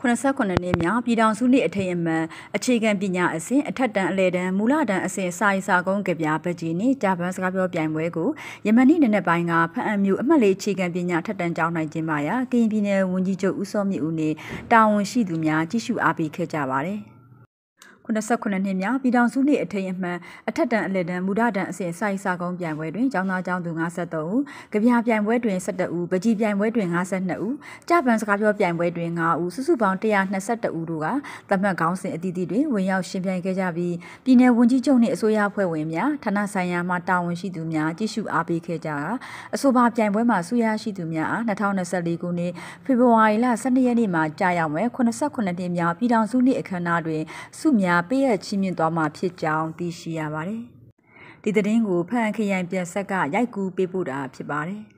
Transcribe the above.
89နှစ်မြောက်ပြည်ထောင်စုနေ့အထိမ်းအမှန်အခြေခံပညာအဆင့်အထက်တန်းအလယ်တန်းမူလတန်းအဆင့်စာရေးစာကုန်းကဗျာပကြီးနှင့်ဂျပန်စကားပြောပြိုင်ပွဲကိုယမန်နေ့နံနက်ပိုင်းကဖအံမြို့အမှတ်လေးအခြေခံပညာထက်တန်းကျောင်းနိုင်ခြင်းပါရာကရင်ပြည်နယ်ဝန်ကြီးချုပ်ဦးစောမြင့်ဦးနှင့်တာဝန်ရှိသူများကြီးစုအားပေးခဲ့ကြပါသည်89နှစ်မြောက်ပြည်ထောင်စုနှင့်အထက်အမှန်အထက်တန်းအလက်တန်းမူဒတန်းအဆင့်စာရေးစာကုန်းပြိုင်ပွဲတွင်ကျောင်းသားကျောင်းသူ53ဦး၊ကြပြပြိုင်ပွဲတွင်17ဦး၊ပကြီးပြိုင်ပွဲတွင်52ဦး၊ကြပန်စကားပြောပြိုင်ပွဲတွင်5ဦးစုစုပေါင်း122ဦးတို့ကသတ်မှတ်ခေါင်းစဉ်အသီးသီးတွင်ဝင်ရောက်ရှင်ပြိုင်ခဲ့ကြပြီးပြည်내ဝန်ကြီးချုပ်နှင့်အစိုးရအဖွဲ့ဝင်များဌာနဆိုင်ရာမှတာဝန်ရှိသူများကြည့်ရှုအားပေးခဲ့ကြတာအဆိုပါပြိုင်ပွဲမှာဆူရရှိသူများအား2024ခုနှစ်ဖေဖော်ဝါရီလ12ရက်နေ့မှာကြာရောက်မယ်89နှစ်မြောက်ပြည်ထောင်စုနှင့်အခမ်းအနားတွင်စုများပေးအပ်ချီးမြှင့်သွားမှာဖြစ်ကြောင်းသိရှိရပါတယ်။ဒီသတင်းကို ဖန်ခရိုင်ပြန်ဆက်ကရိုက်ကူးပေးပို့တာဖြစ်ပါတယ်။